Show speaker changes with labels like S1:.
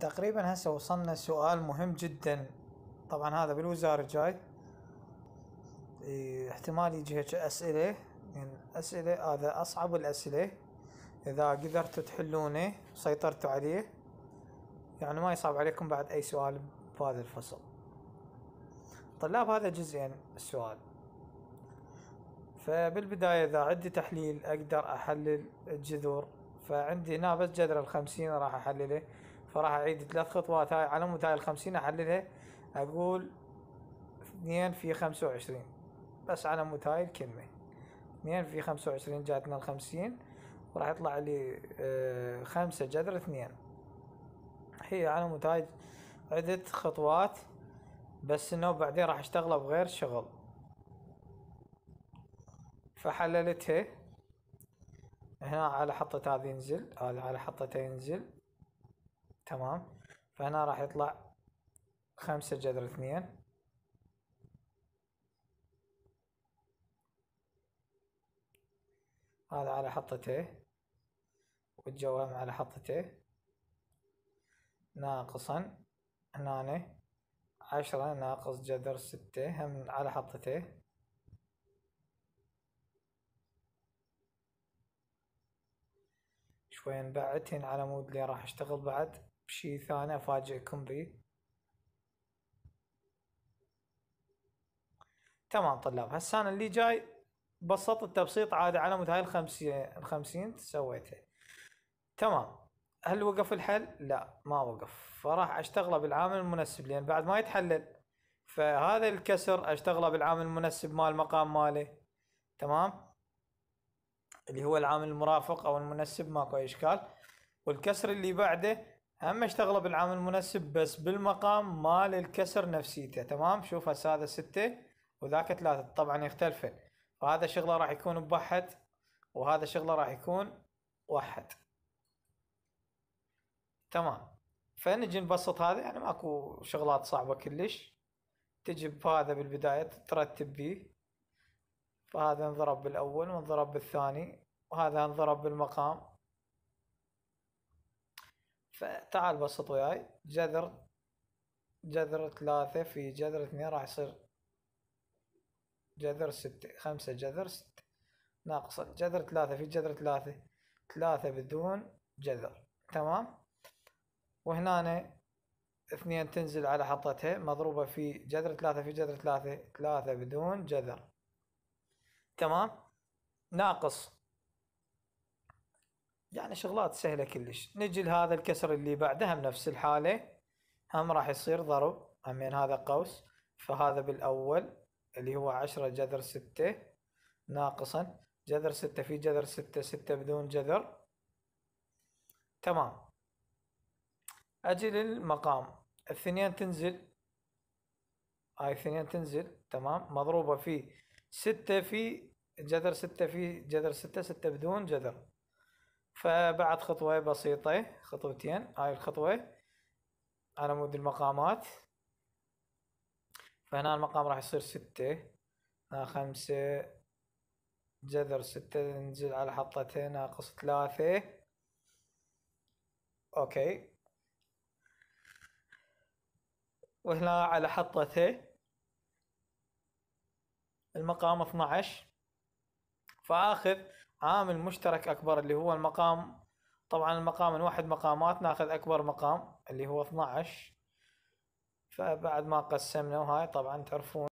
S1: تقريبا هسه وصلنا سؤال مهم جدا طبعا هذا بالوزارة جاي احتمال يجي هيك اسئلة يعني اسئلة هذا اصعب الاسئلة اذا قدرتوا تحلونه سيطرتوا عليه يعني ما يصعب عليكم بعد اي سؤال بهذا الفصل طلاب هذا جزئين السؤال فبالبداية إذا عندي تحليل أقدر أحلل الجذور فعندي هنا بس جذر الخمسين راح أحلله فراح اعيد ثلاث خطوات هاي على مود هاي الخمسين احللها اقول اثنين في خمسة وعشرين بس على مود هاي الكلمة اثنين في خمسة وعشرين جاتنا الخمسين وراح يطلع لي آه، خمسة جذر اثنين هي على مود هاي عدة خطوات بس انه بعدين راح اشتغله بغير شغل فحللتها هنا على حطة هذا ينزل على حطة ينزل تمام فهنا راح يطلع خمسة جذر اثنين هذا على حطته والجوام على حطته ناقصا هنا عشرة ناقص جذر ستة هم على حطته شوي نبعد هنا على مود اللي راح اشتغل بعد بشي ثاني أفاجئكم به تمام طلاب هسه أنا اللي جاي بسط التبسيط عادي على مود هاي الخمسين الخمسين سويته تمام هل وقف الحل؟ لا ما وقف فراح اشتغله بالعامل المنسب لان بعد ما يتحلل فهذا الكسر اشتغله بالعامل المنسب مال مقام ماله تمام اللي هو العامل المرافق او المنسب ماكو اشكال والكسر اللي بعده هم اشتغله بالعام المنسب بس بالمقام مال الكسر نفسيته تمام شوف هسه هذا ستة وذاك ثلاثة طبعا يختلفن فهذا شغله راح يكون بواحد وهذا شغله راح يكون واحد تمام فنجي نبسط هذا يعني ماكو شغلات صعبة كلش تجي بهذا بالبداية ترتب بيه فهذا انضرب بالأول وانضرب بالثاني وهذا انضرب بالمقام فتعال بسط وياي جذر جذر ثلاثة في جذر اثنين راح يصير جذر ستة خمسة جذر ستة ناقصة جذر ثلاثة في جذر ثلاثة ثلاثة بدون جذر تمام وهنا اثنين تنزل على حطتها مضروبة في جذر ثلاثة في جذر ثلاثة ثلاثة بدون جذر تمام ناقص يعني شغلات سهله كلش نجي لهذا الكسر اللي بعده بنفس الحاله هم راح يصير ضرب همين هذا قوس فهذا بالاول اللي هو عشرة جذر ستة ناقصا جذر ستة في جذر ستة ستة بدون جذر تمام اجي للمقام الثنين تنزل هاي الثنين تنزل تمام مضروبة في ستة في جذر ستة في جذر ستة ستة بدون جذر فبعد خطوة بسيطة خطوتين هاي الخطوة على مود المقامات فهنا المقام راح يصير ستة هنا خمسة جذر ستة ننزل على حطتين ناقص ثلاثة اوكي وهنا على حطته المقام 12 فاخذ عامل مشترك اكبر اللي هو المقام طبعا المقام نوحد مقامات ناخذ اكبر مقام اللي هو 12 فبعد ما قسمنا وهاي طبعا تعرفون